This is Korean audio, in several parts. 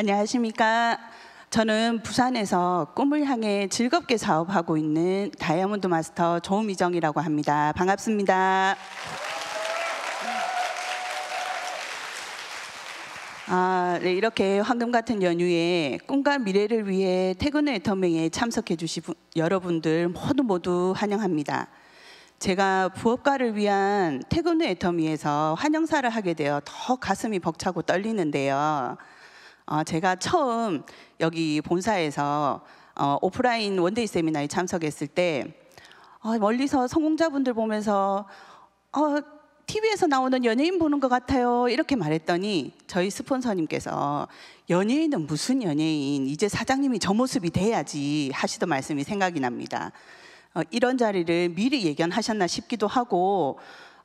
안녕하십니까. 저는 부산에서 꿈을 향해 즐겁게 사업하고 있는 다이아몬드 마스터 조미정이라고 합니다. 반갑습니다. 아, 네, 이렇게 황금 같은 연휴에 꿈과 미래를 위해 퇴근의 터명에 참석해 주신 여러분들 모두 모두 환영합니다. 제가 부업가를 위한 퇴근 후 애터미에서 환영사를 하게 되어 더 가슴이 벅차고 떨리는데요. 어, 제가 처음 여기 본사에서 어, 오프라인 원데이 세미나에 참석했을 때 어, 멀리서 성공자분들 보면서 TV에서 나오는 연예인 보는 것 같아요. 이렇게 말했더니 저희 스폰서님께서 연예인은 무슨 연예인? 이제 사장님이 저 모습이 돼야지 하시던 말씀이 생각이 납니다. 이런 자리를 미리 예견하셨나 싶기도 하고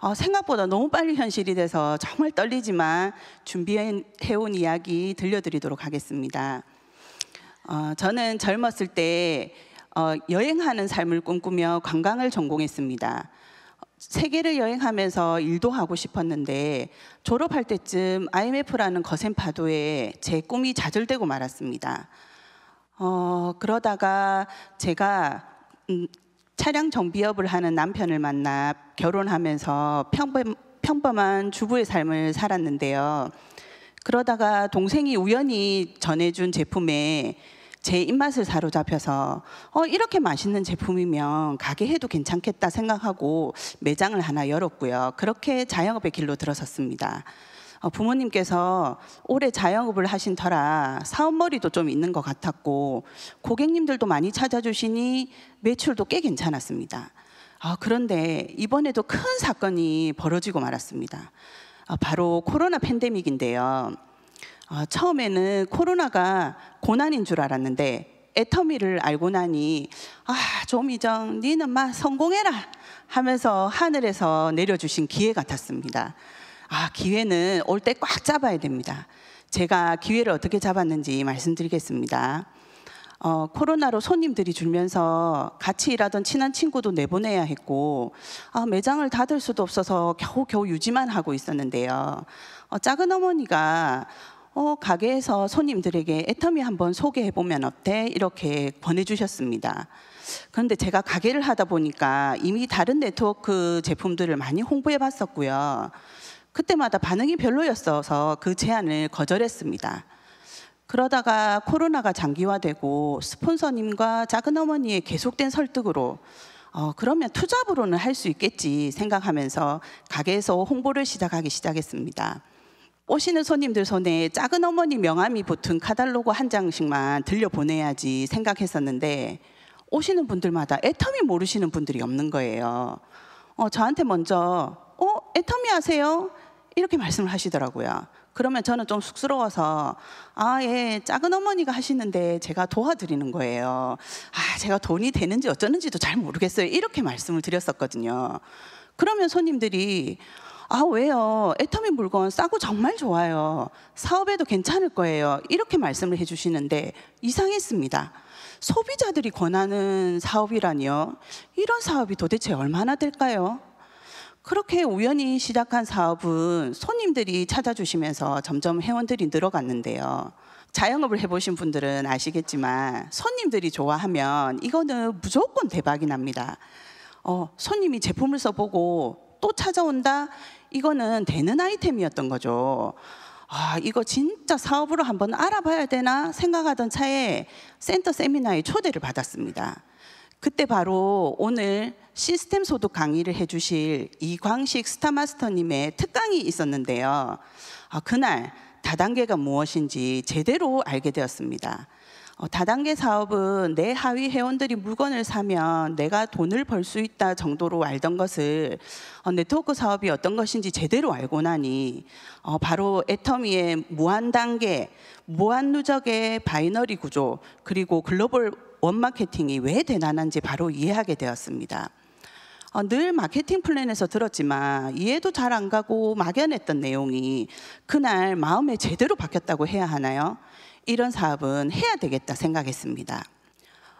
어, 생각보다 너무 빨리 현실이 돼서 정말 떨리지만 준비해온 이야기 들려드리도록 하겠습니다. 어, 저는 젊었을 때 어, 여행하는 삶을 꿈꾸며 관광을 전공했습니다. 세계를 여행하면서 일도 하고 싶었는데 졸업할 때쯤 IMF라는 거센 파도에 제 꿈이 좌절되고 말았습니다. 어, 그러다가 제가 음, 차량 정비업을 하는 남편을 만나 결혼하면서 평범, 평범한 주부의 삶을 살았는데요. 그러다가 동생이 우연히 전해준 제품에 제 입맛을 사로잡혀서 어, 이렇게 맛있는 제품이면 가게 해도 괜찮겠다 생각하고 매장을 하나 열었고요. 그렇게 자영업의 길로 들어섰습니다. 어, 부모님께서 올해 자영업을 하신 터라 사업머리도 좀 있는 것 같았고 고객님들도 많이 찾아주시니 매출도 꽤 괜찮았습니다. 아, 그런데 이번에도 큰 사건이 벌어지고 말았습니다. 아, 바로 코로나 팬데믹인데요. 아, 처음에는 코로나가 고난인 줄 알았는데 애터미를 알고 나니 아 조미정 니는 막 성공해라 하면서 하늘에서 내려주신 기회 같았습니다. 아, 기회는 올 때 꽉 잡아야 됩니다. 제가 기회를 어떻게 잡았는지 말씀드리겠습니다. 어, 코로나로 손님들이 줄면서 같이 일하던 친한 친구도 내보내야 했고 아, 매장을 닫을 수도 없어서 겨우 겨우 유지만 하고 있었는데요. 어, 작은 어머니가 어, 가게에서 손님들에게 애터미 한번 소개해 보면 어때 이렇게 권해주셨습니다. 그런데 제가 가게를 하다 보니까 이미 다른 네트워크 제품들을 많이 홍보해 봤었고요. 그때마다 반응이 별로였어서 그 제안을 거절했습니다. 그러다가 코로나가 장기화되고 스폰서님과 작은 어머니의 계속된 설득으로 어, 그러면 투잡으로는 할 수 있겠지 생각하면서 가게에서 홍보를 시작하기 시작했습니다. 오시는 손님들 손에 작은 어머니 명함이 붙은 카달로그 한 장씩만 들려보내야지 생각했었는데 오시는 분들마다 애터미 모르시는 분들이 없는 거예요. 어, 저한테 먼저 어, 애터미 하세요? 이렇게 말씀을 하시더라고요. 그러면 저는 좀 쑥스러워서 아, 예, 작은 어머니가 하시는데 제가 도와드리는 거예요. 아, 제가 돈이 되는지 어쩌는지도 잘 모르겠어요. 이렇게 말씀을 드렸었거든요. 그러면 손님들이 아, 왜요? 애터미 물건 싸고 정말 좋아요. 사업에도 괜찮을 거예요. 이렇게 말씀을 해주시는데 이상했습니다. 소비자들이 권하는 사업이라니요? 이런 사업이 도대체 얼마나 될까요? 그렇게 우연히 시작한 사업은 손님들이 찾아주시면서 점점 회원들이 늘어갔는데요. 자영업을 해보신 분들은 아시겠지만 손님들이 좋아하면 이거는 무조건 대박이 납니다. 어, 손님이 제품을 써보고 또 찾아온다? 이거는 되는 아이템이었던 거죠. 아, 이거 진짜 사업으로 한번 알아봐야 되나 생각하던 차에 센터 세미나에 초대를 받았습니다. 그때 바로 오늘 시스템 소득 강의를 해주실 이광식 스타마스터님의 특강이 있었는데요. 아, 그날 다단계가 무엇인지 제대로 알게 되었습니다. 어, 다단계 사업은 내 하위 회원들이 물건을 사면 내가 돈을 벌 수 있다 정도로 알던 것을 어, 네트워크 사업이 어떤 것인지 제대로 알고 나니 어, 바로 애터미의 무한 단계, 무한 누적의 바이너리 구조 그리고 글로벌 원마케팅이 왜 대단한지 바로 이해하게 되었습니다. 어, 늘 마케팅 플랜에서 들었지만 이해도 잘 안 가고 막연했던 내용이 그날 마음에 제대로 박혔다고 해야 하나요? 이런 사업은 해야 되겠다 생각했습니다.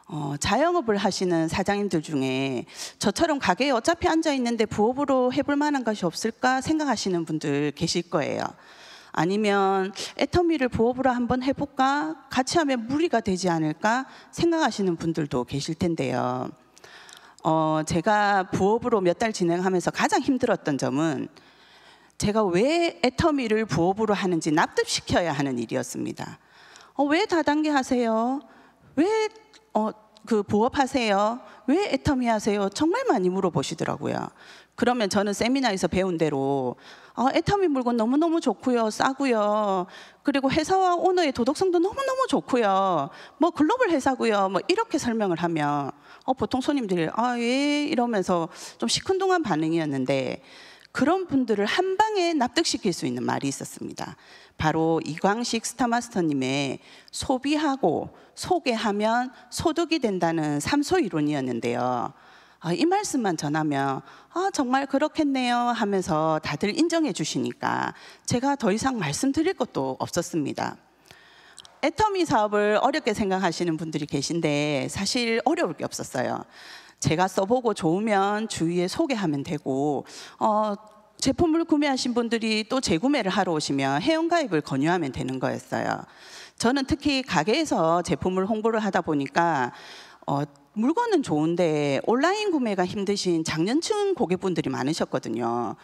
어, 자영업을 하시는 사장님들 중에 저처럼 가게에 어차피 앉아 있는데 부업으로 해볼 만한 것이 없을까 생각하시는 분들 계실 거예요. 아니면 애터미를 보업으로 한번 해볼까? 같이 하면 무리가 되지 않을까? 생각하시는 분들도 계실 텐데요. 어, 제가 부업으로 몇 달 진행하면서 가장 힘들었던 점은 제가 왜 애터미를 부업으로 하는지 납득시켜야 하는 일이었습니다. 어, 왜 다단계 하세요? 왜 어, 그 부업하세요? 왜 애터미 하세요? 정말 많이 물어보시더라고요. 그러면 저는 세미나에서 배운 대로 어, 에타민 물건 너무너무 좋고요. 싸고요. 그리고 회사와 오너의 도덕성도 너무너무 좋고요. 뭐 글로벌 회사고요. 뭐 이렇게 설명을 하면 어, 보통 손님들이 아, 예 이러면서 좀 시큰둥한 반응이었는데 그런 분들을 한 방에 납득시킬 수 있는 말이 있었습니다. 바로 이광식 스타마스터님의 소비하고 소개하면 소득이 된다는 삼소 이론이었는데요. 아, 이 말씀만 전하면 아, 정말 그렇겠네요 하면서 다들 인정해 주시니까 제가 더 이상 말씀드릴 것도 없었습니다. 애터미 사업을 어렵게 생각하시는 분들이 계신데 사실 어려울 게 없었어요. 제가 써보고 좋으면 주위에 소개하면 되고 어, 제품을 구매하신 분들이 또 재구매를 하러 오시면 회원가입을 권유하면 되는 거였어요. 저는 특히 가게에서 제품을 홍보를 하다 보니까 어, 물건은 좋은데 온라인 구매가 힘드신 장년층 고객분들이 많으셨거든요.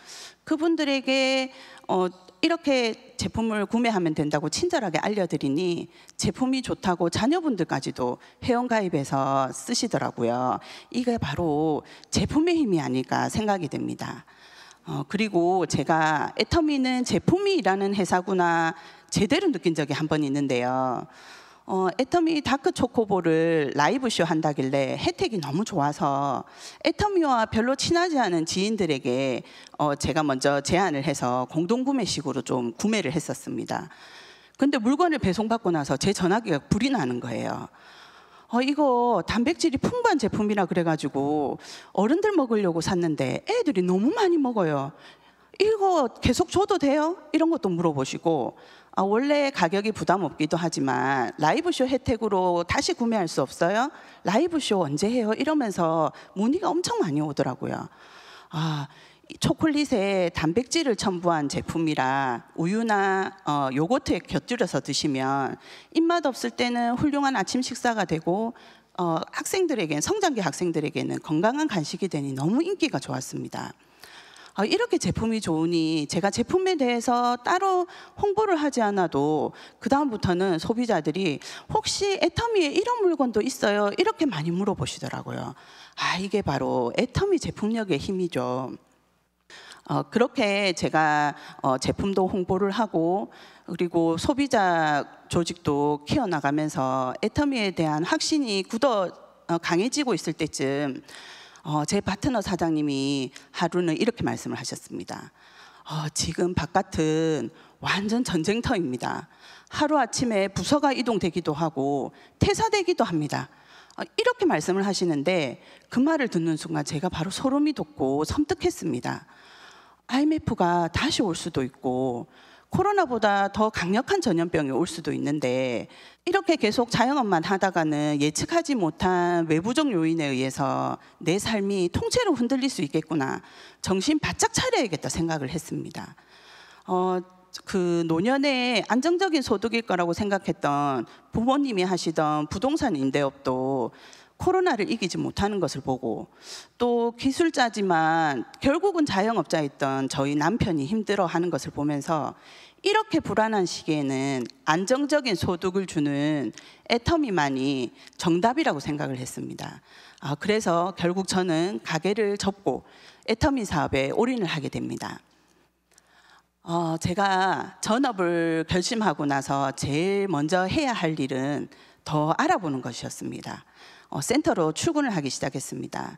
그분들에게 어, 이렇게 제품을 구매하면 된다고 친절하게 알려드리니 제품이 좋다고 자녀분들까지도 회원가입해서 쓰시더라고요. 이게 바로 제품의 힘이 아닐까 생각이 됩니다. 어, 그리고 제가 애터미는 제품이라는 회사구나 제대로 느낀 적이 한 번 있는데요. 어, 애터미 다크 초코볼을 라이브쇼 한다길래 혜택이 너무 좋아서 애터미와 별로 친하지 않은 지인들에게 어, 제가 먼저 제안을 해서 공동구매식으로 좀 구매를 했었습니다. 근데 물건을 배송받고 나서 제 전화기가 불이 나는 거예요. 어, 이거 단백질이 풍부한 제품이라 그래가지고 어른들 먹으려고 샀는데 애들이 너무 많이 먹어요. 이거 계속 줘도 돼요? 이런 것도 물어보시고 아, 원래 가격이 부담 없기도 하지만 라이브쇼 혜택으로 다시 구매할 수 없어요? 라이브쇼 언제 해요? 이러면서 문의가 엄청 많이 오더라고요. 아, 초콜릿에 단백질을 첨부한 제품이라 우유나 어, 요거트에 곁들여서 드시면 입맛 없을 때는 훌륭한 아침 식사가 되고 어, 학생들에겐 성장기 학생들에게는 건강한 간식이 되니 너무 인기가 좋았습니다. 아, 이렇게 제품이 좋으니 제가 제품에 대해서 따로 홍보를 하지 않아도 그 다음부터는 소비자들이 혹시 애터미에 이런 물건도 있어요? 이렇게 많이 물어보시더라고요. 아 이게 바로 애터미 제품력의 힘이죠. 어, 그렇게 제가 어, 제품도 홍보를 하고 그리고 소비자 조직도 키워나가면서 애터미에 대한 확신이 굳어 어, 강해지고 있을 때쯤 어, 제 파트너 사장님이 하루는 이렇게 말씀을 하셨습니다. 어, 지금 바깥은 완전 전쟁터입니다. 하루아침에 부서가 이동되기도 하고 퇴사되기도 합니다. 어, 이렇게 말씀을 하시는데 그 말을 듣는 순간 제가 바로 소름이 돋고 섬뜩했습니다. IMF가 다시 올 수도 있고 코로나보다 더 강력한 전염병이 올 수도 있는데 이렇게 계속 자영업만 하다가는 예측하지 못한 외부적 요인에 의해서 내 삶이 통째로 흔들릴 수 있겠구나. 정신 바짝 차려야겠다 생각을 했습니다. 어, 그 노년에 안정적인 소득일 거라고 생각했던 부모님이 하시던 부동산 임대업도 코로나를 이기지 못하는 것을 보고 또 기술자지만 결국은 자영업자 였던 저희 남편이 힘들어하는 것을 보면서 이렇게 불안한 시기에는 안정적인 소득을 주는 애터미만이 정답이라고 생각을 했습니다. 아, 그래서 결국 저는 가게를 접고 애터미 사업에 올인을 하게 됩니다. 어, 제가 전업을 결심하고 나서 제일 먼저 해야 할 일은 더 알아보는 것이었습니다. 어, 센터로 출근을 하기 시작했습니다.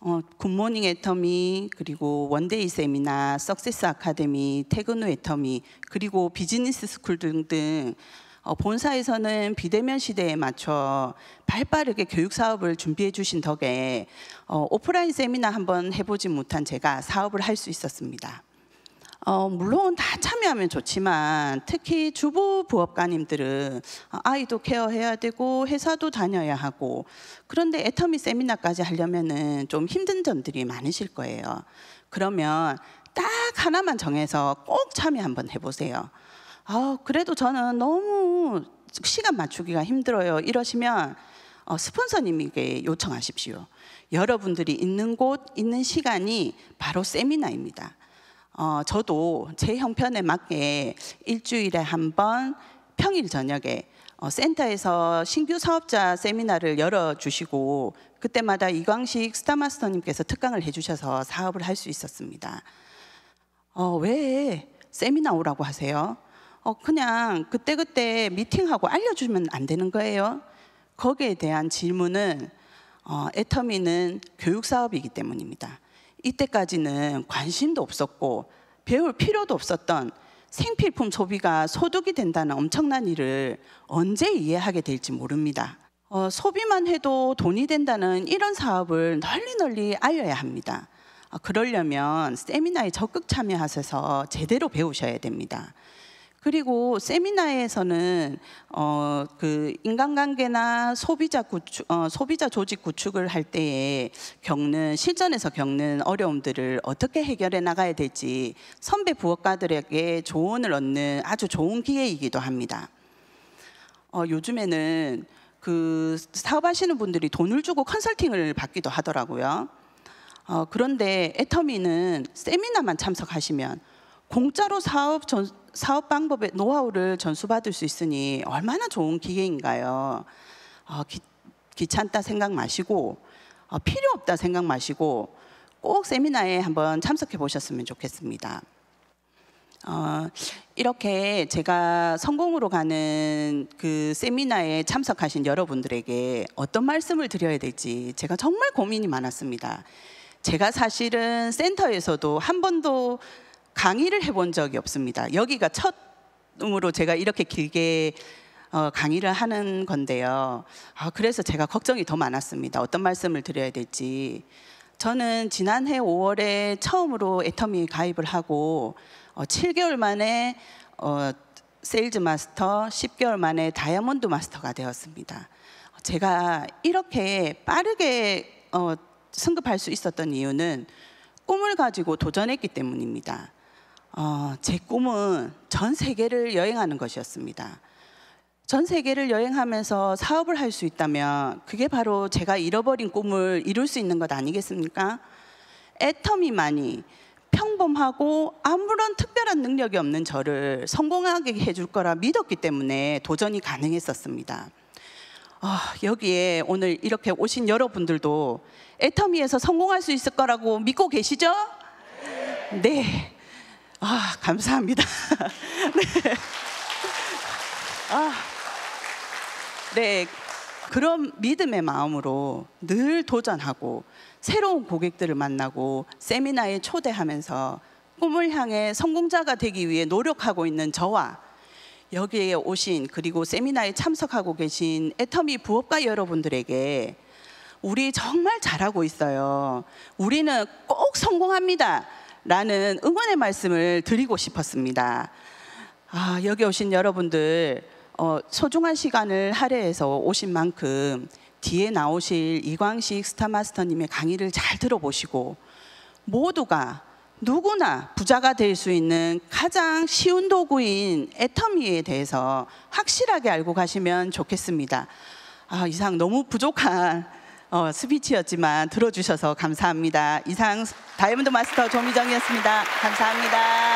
어, 굿모닝 애터미 그리고 원데이 세미나, 석세스 아카데미, 퇴근 후 애터미 그리고 비즈니스 스쿨 등등 어, 본사에서는 비대면 시대에 맞춰 발빠르게 교육 사업을 준비해 주신 덕에 어, 오프라인 세미나 한번 해보지 못한 제가 사업을 할 수 있었습니다. 어, 물론 다 참여하면 좋지만 특히 주부 부업가님들은 아이도 케어해야 되고 회사도 다녀야 하고 그런데 애터미 세미나까지 하려면은 좀 힘든 점들이 많으실 거예요. 그러면 딱 하나만 정해서 꼭 참여 한번 해보세요. 아, 그래도 저는 너무 시간 맞추기가 힘들어요. 이러시면 어, 스폰서님에게 요청하십시오. 여러분들이 있는 곳, 있는 시간이 바로 세미나입니다. 어, 저도 제 형편에 맞게 일주일에 한 번 평일 저녁에 어, 센터에서 신규 사업자 세미나를 열어주시고 그때마다 이광식 스타마스터님께서 특강을 해주셔서 사업을 할 수 있었습니다. 어, 왜 세미나 오라고 하세요? 어, 그냥 그때그때 미팅하고 알려주면 안 되는 거예요? 거기에 대한 질문은 어, 애터미는 교육사업이기 때문입니다. 이때까지는 관심도 없었고 배울 필요도 없었던 생필품 소비가 소득이 된다는 엄청난 일을 언제 이해하게 될지 모릅니다. 어, 소비만 해도 돈이 된다는 이런 사업을 널리 널리 알려야 합니다. 어, 그러려면 세미나에 적극 참여하셔서 제대로 배우셔야 됩니다. 그리고 세미나에서는 어, 그 인간관계나 소비자 구축, 어, 소비자 조직 구축을 할 때에 겪는 실전에서 겪는 어려움들을 어떻게 해결해 나가야 될지 선배 부업가들에게 조언을 얻는 아주 좋은 기회이기도 합니다. 어, 요즘에는 그 사업하시는 분들이 돈을 주고 컨설팅을 받기도 하더라고요. 어, 그런데 애터미는 세미나만 참석하시면 공짜로 사업 전, 사업 방법의 노하우를 전수받을 수 있으니 얼마나 좋은 기회인가요? 어, 기, 귀찮다 생각 마시고 어, 필요 없다 생각 마시고 꼭 세미나에 한번 참석해 보셨으면 좋겠습니다. 어, 이렇게 제가 성공으로 가는 그 세미나에 참석하신 여러분들에게 어떤 말씀을 드려야 될지 제가 정말 고민이 많았습니다. 제가 사실은 센터에서도 한 번도 강의를 해본 적이 없습니다. 여기가 첫음으로 제가 이렇게 길게 어, 강의를 하는 건데요. 아, 그래서 제가 걱정이 더 많았습니다. 어떤 말씀을 드려야 될지. 저는 지난해 5월에 처음으로 애터미 가입을 하고 어, 7개월 만에 어, 세일즈 마스터, 10개월 만에 다이아몬드 마스터가 되었습니다. 제가 이렇게 빠르게 어, 승급할 수 있었던 이유는 꿈을 가지고 도전했기 때문입니다. 어, 제 꿈은 전 세계를 여행하는 것이었습니다. 전 세계를 여행하면서 사업을 할 수 있다면 그게 바로 제가 잃어버린 꿈을 이룰 수 있는 것 아니겠습니까? 애터미만이 평범하고 아무런 특별한 능력이 없는 저를 성공하게 해줄 거라 믿었기 때문에 도전이 가능했었습니다. 어, 여기에 오늘 이렇게 오신 여러분들도 애터미에서 성공할 수 있을 거라고 믿고 계시죠? 네. 아, 감사합니다. 네. 아, 네. 그런 믿음의 마음으로 늘 도전하고 새로운 고객들을 만나고 세미나에 초대하면서 꿈을 향해 성공자가 되기 위해 노력하고 있는 저와 여기에 오신 그리고 세미나에 참석하고 계신 애터미 부업가 여러분들에게 우리 정말 잘하고 있어요. 우리는 꼭 성공합니다. 라는 응원의 말씀을 드리고 싶었습니다. 아, 여기 오신 여러분들 어, 소중한 시간을 할애해서 오신 만큼 뒤에 나오실 이광식 스타마스터님의 강의를 잘 들어보시고 모두가 누구나 부자가 될 수 있는 가장 쉬운 도구인 애터미에 대해서 확실하게 알고 가시면 좋겠습니다. 아, 이상 너무 부족한 어, 스피치였지만 들어주셔서 감사합니다. 이상 다이아몬드 마스터 조미정이었습니다. 감사합니다.